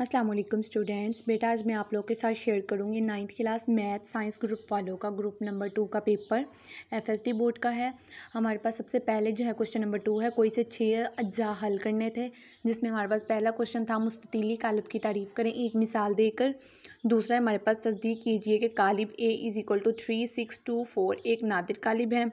अस्सलाम वालेकुम स्टूडेंट्स बेटा आज मैं आप लोग के साथ शेयर करूँगी ninth class math science group वालों का ग्रुप नंबर टू का पेपर एफएसडी बोर्ड का है हमारे पास सबसे पहले जो है क्वेश्चन नंबर टू है कोई से छः अज्जा हल करने थे जिसमें हमारे पास पहला क्वेश्चन था मुस्ततीली कालिब की तारीफ़ करें एक मिसाल देकर दूसरा हमारे पास तस्दीक कीजिए कि कालिब A is equal to three six two four एक नादिर कालिब है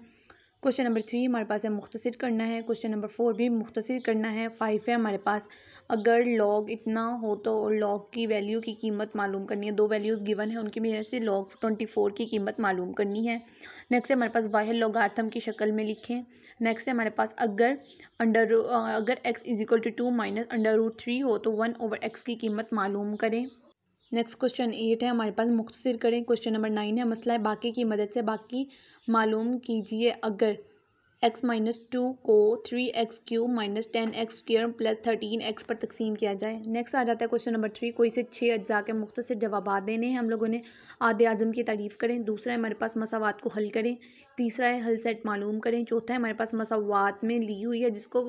क्वेश्चन नंबर थ्री हमारे पास है मुख्तर करना है क्वेश्चन नंबर फोर भी मुख्तर करना है फाइव है हमारे पास अगर लॉग इतना हो तो और लॉग की वैल्यू की कीमत मालूम करनी है दो वैल्यूज़ गिवन है उनकी वजह से लॉग ट्वेंटी फोर की कीमत मालूम करनी है नेक्स्ट है हमारे पास वाहिर लॉगार्थम की शक्ल में लिखें नेक्स्ट है हमारे पास अगर अंडर अगर x is equal to two minus under root three हो तो वन ओवर एक्स की कीमत मालूम करें नेक्स्ट क्वेश्चन एट है हमारे पास मुख्तर करें क्वेश्चन नंबर नाइन है मसला है बाकी की मदद से बाकी मालूम कीजिए अगर एक्स माइनस टू को three x cube minus ten x square plus thirteen x पर तकसीम किया जाए नेक्स्ट आ जाता है क्वेश्चन नंबर थ्री कोई से छः अज्जा के मुख्तर जवाब देने हैं हम लोगों ने आदि आज़म की तारीफ़ करें दूसरा है हमारे पास मसावत को हल करें तीसरा है हल सेट मालूम करें चौथा है हमारे पास मसावत में ली हुई है जिसको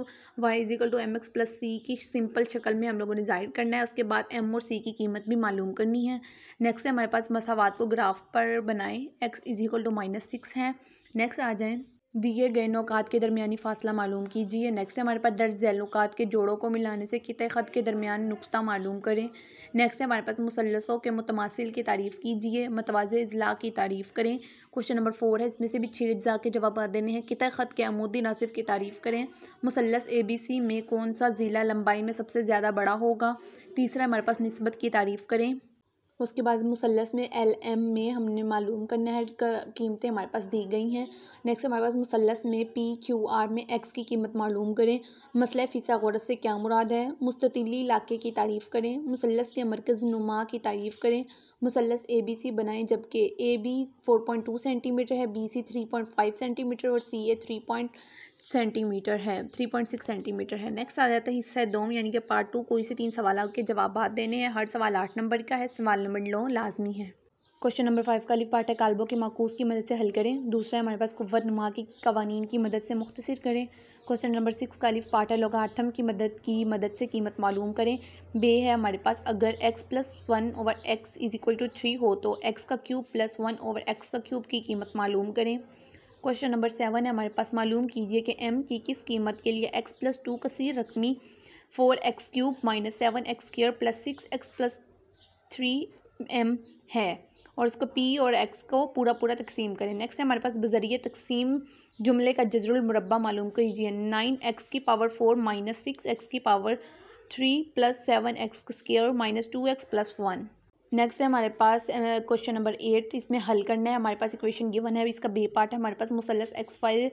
y is equal to m x plus c की सिंपल शक्ल में हम लोगों ने जाहिर करना है उसके बाद एम और सी की कीमत भी मालूम करनी है नेक्स्ट है हमारे पास मसावत को ग्राफ पर बनाएं x is equal to minus six है नेक्स्ट आ जाएँ दिए गए नौकात के दरमियानी फासला मालूम कीजिए नेक्स्ट हमारे पास दर्ज है के जोड़ों को मिलाने से कितने ख़त के दरमियान नुकता मालूम करें नेक्स्ट हमारे पास मुसलसों के मुतमासिल की तारीफ़ कीजिए मतवाज़ अजला की तारीफ़ करें क्वेश्चन नंबर फोर है इसमें से भी छः अज्जा के जवाब देने हैं कितने ख़त के अमूदी नासिफ की तारीफ़ करें मुसलस ए बी सी में कौन सा ज़िला लंबाई में सबसे ज़्यादा बड़ा होगा तीसरा हमारे पास नस्बत की तारीफ़ करें उसके बाद मुसलस में एल एम में हमने मालूम करना है कीमतें हमारे पास दी गई हैं नेक्स्ट हमारे पास मुसलस में पी क्यू आर में एक्स की कीमत मालूम करें मसला फ़ीसा गौरत से क्या मुराद है मुस्ततीली इलाके की तारीफ़ करें मुसलस के मरकज़ नुमा की तारीफ़ करें मुसलस ए बी सी बनाएँ जबकि A B four point two centimetre है B C three point five centimetre और C A three point centimetre है थ्री पॉइंट सिक्स सेंटीमीटर है नेक्स्ट आ जाता है हिस्सा दोम यानी कि पार्ट टू कोई से तीन सवाल के जवाब देने हैं हर सवाल आठ नंबर का है सवाल नंबर नौ लाजमी है क्वेश्चन नंबर फाइव का है कालबों के माकूस की मदद से हल करें दूसरा हमारे पास कुत नुमा की कवानीन की मदद से मुख्तर करें क्वेश्चन नंबर सिक्स का पार्ट है लोगार्थम की मदद की मदद से कीमत मालूम करें बे है हमारे पास अगर x plus one over x is equal to three हो तो एक्स का cube plus one over x का क्यूब की कीमत मालूम करें क्वेश्चन नंबर सेवन है हमारे पास मालूम कीजिए कि एम की किस कीमत के लिए एक्स प्लस टू कसी रकमी four x cube minus seven x square plus six x plus three m है और इसको पी और एक्स को पूरा पूरा तकसीम करें नेक्स्ट है हमारे पास बजरिए तकसीम जुमले का जजरुल मुरबा मालूम कीजिए नाइन एक्स की power four minus six x की power three plus seven x square minus two x plus one next है हमारे पास क्वेश्चन नंबर एट इसमें हल करना है हमारे पास इक्वेशन गिवन है इसका बी पार्ट है हमारे पास मुसलस एक्स वाई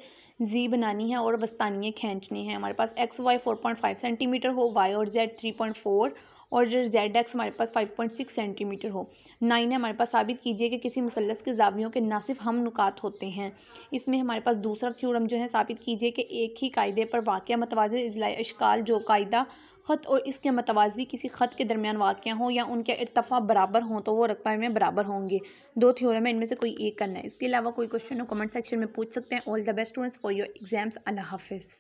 जी बनानी है और बस्तानियाँ खींचनी है हमारे पास x y four point five centimetre हो वाई और जेड थ्री पॉइंट फोर और जो जेड एक्स हमारे पास फाइव पॉइंट सिक्स सेंटीमीटर हो नाइन है हमारे पास साबित कीजिए कि किसी मुसलस के जावियों के नासिफ हम नुकात होते हैं इसमें हमारे पास दूसरा थ्योरम जो है साबित कीजिए कि एक ही कायदे पर वाक़ मतवाज़ अजला अशकाल जो कायदा ख़त और इसके मतवाजी किसी ख़त के दरमियान वाक़ हों या उनके इरतफ़ा बराबर हों तो वो रकबा में बराबर होंगे दो थ्योरम है इनमें से कोई एक करना है इसके अलावा कोई क्वेश्चन हो कमेंट सेक्शन में पूछ सकते हैं all the best students for your exams अल्लाह हाफिज़